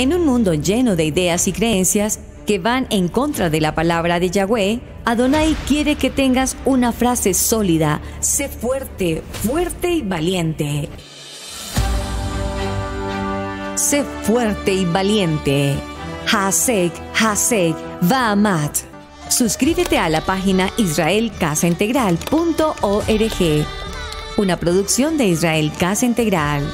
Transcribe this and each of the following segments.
En un mundo lleno de ideas y creencias que van en contra de la palabra de Yahweh, Adonai quiere que tengas una frase sólida. Sé fuerte, fuerte y valiente. Sé fuerte y valiente. Hasek, Hasek, Vaamat. Suscríbete a la página israelcasaintegral.org, una producción de Israel Casa Integral.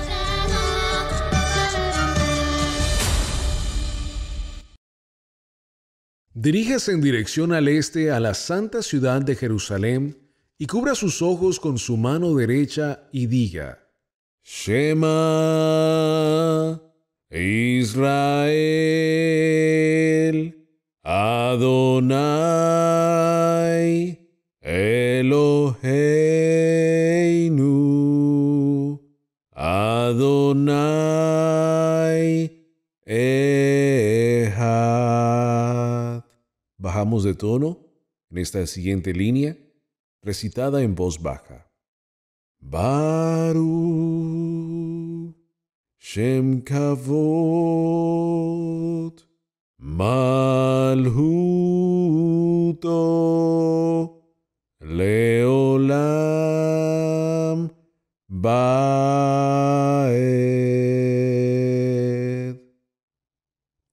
Diríjase en dirección al este a la santa ciudad de Jerusalén y cubra sus ojos con su mano derecha y diga, Shema Israel Adonai Eloheinu Adonai Eloheinu bajamos de tono en esta siguiente línea, recitada en voz baja. Baru Shem Leolam Baed.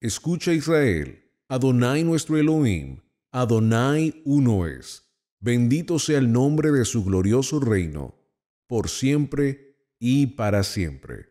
Escucha Israel Adonai nuestro Elohim, Adonai uno es. Bendito sea el nombre de su glorioso reino, por siempre y para siempre.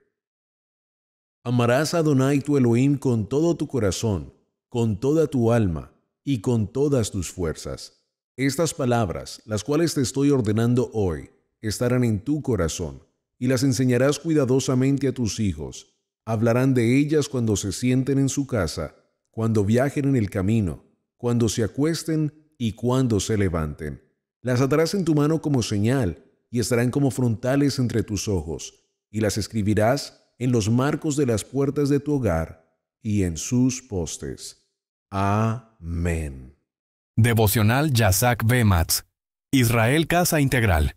Amarás a Adonai tu Elohim con todo tu corazón, con toda tu alma y con todas tus fuerzas. Estas palabras, las cuales te estoy ordenando hoy, estarán en tu corazón y las enseñarás cuidadosamente a tus hijos. Hablarán de ellas cuando se sienten en su casa cuando viajen en el camino, cuando se acuesten y cuando se levanten. Las atarás en tu mano como señal y estarán como frontales entre tus ojos, y las escribirás en los marcos de las puertas de tu hogar y en sus postes. Amén. Devocional Yazak Bematz. Israel Casa Integral.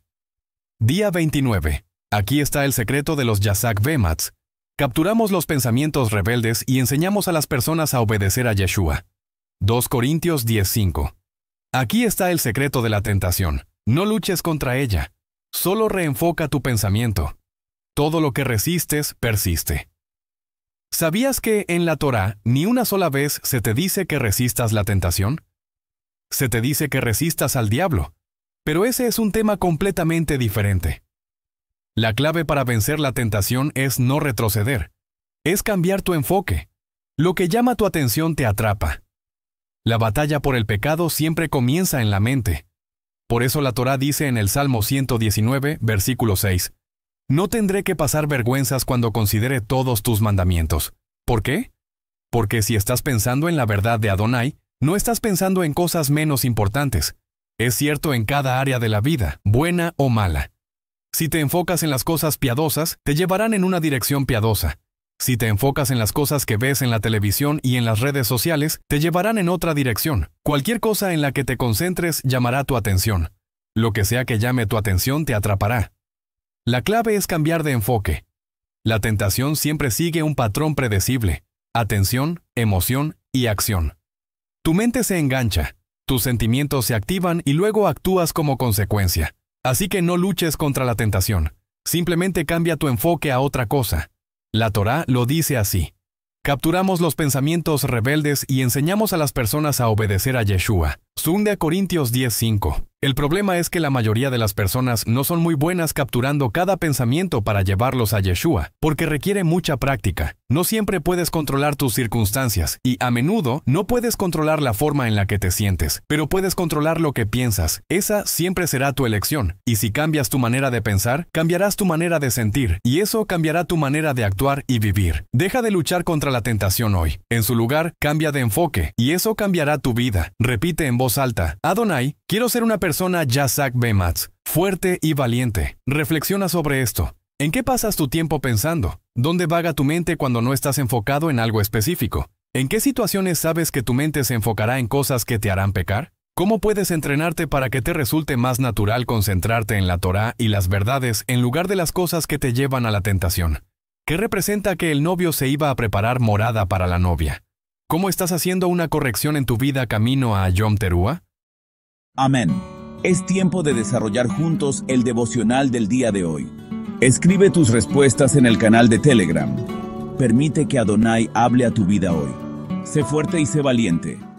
Día 29. Aquí está el secreto de los Yazak Bematz Capturamos los pensamientos rebeldes y enseñamos a las personas a obedecer a Yeshua. 2 Corintios 10:5. Aquí está el secreto de la tentación. No luches contra ella. Solo reenfoca tu pensamiento. Todo lo que resistes persiste. ¿Sabías que en la Torá ni una sola vez se te dice que resistas la tentación? Se te dice que resistas al diablo, pero ese es un tema completamente diferente. La clave para vencer la tentación es no retroceder, es cambiar tu enfoque. Lo que llama tu atención te atrapa. La batalla por el pecado siempre comienza en la mente. Por eso la Torá dice en el Salmo 119, versículo 6, No tendré que pasar vergüenzas cuando considere todos tus mandamientos. ¿Por qué? Porque si estás pensando en la verdad de Adonai, no estás pensando en cosas menos importantes. Es cierto en cada área de la vida, buena o mala. Si te enfocas en las cosas piadosas, te llevarán en una dirección piadosa. Si te enfocas en las cosas que ves en la televisión y en las redes sociales, te llevarán en otra dirección. Cualquier cosa en la que te concentres llamará tu atención. Lo que sea que llame tu atención te atrapará. La clave es cambiar de enfoque. La tentación siempre sigue un patrón predecible. Atención, emoción y acción. Tu mente se engancha, tus sentimientos se activan y luego actúas como consecuencia. Así que no luches contra la tentación. Simplemente cambia tu enfoque a otra cosa. La Torá lo dice así. Capturamos los pensamientos rebeldes y enseñamos a las personas a obedecer a Yeshua a Corintios 10:5. El problema es que la mayoría de las personas no son muy buenas capturando cada pensamiento para llevarlos a Yeshua, porque requiere mucha práctica. No siempre puedes controlar tus circunstancias y a menudo no puedes controlar la forma en la que te sientes, pero puedes controlar lo que piensas. Esa siempre será tu elección. Y si cambias tu manera de pensar, cambiarás tu manera de sentir y eso cambiará tu manera de actuar y vivir. Deja de luchar contra la tentación hoy. En su lugar, cambia de enfoque y eso cambiará tu vida. Repite en voz alta, Adonai, quiero ser una persona Yazak Bematz, fuerte y valiente. Reflexiona sobre esto. ¿En qué pasas tu tiempo pensando? ¿Dónde vaga tu mente cuando no estás enfocado en algo específico? ¿En qué situaciones sabes que tu mente se enfocará en cosas que te harán pecar? ¿Cómo puedes entrenarte para que te resulte más natural concentrarte en la Torá y las verdades en lugar de las cosas que te llevan a la tentación? ¿Qué representa que el novio se iba a preparar morada para la novia? ¿Cómo estás haciendo una corrección en tu vida camino a Yom Teruah? Amén. Es tiempo de desarrollar juntos el devocional del día de hoy. Escribe tus respuestas en el canal de Telegram. Permite que Adonai hable a tu vida hoy. Sé fuerte y sé valiente.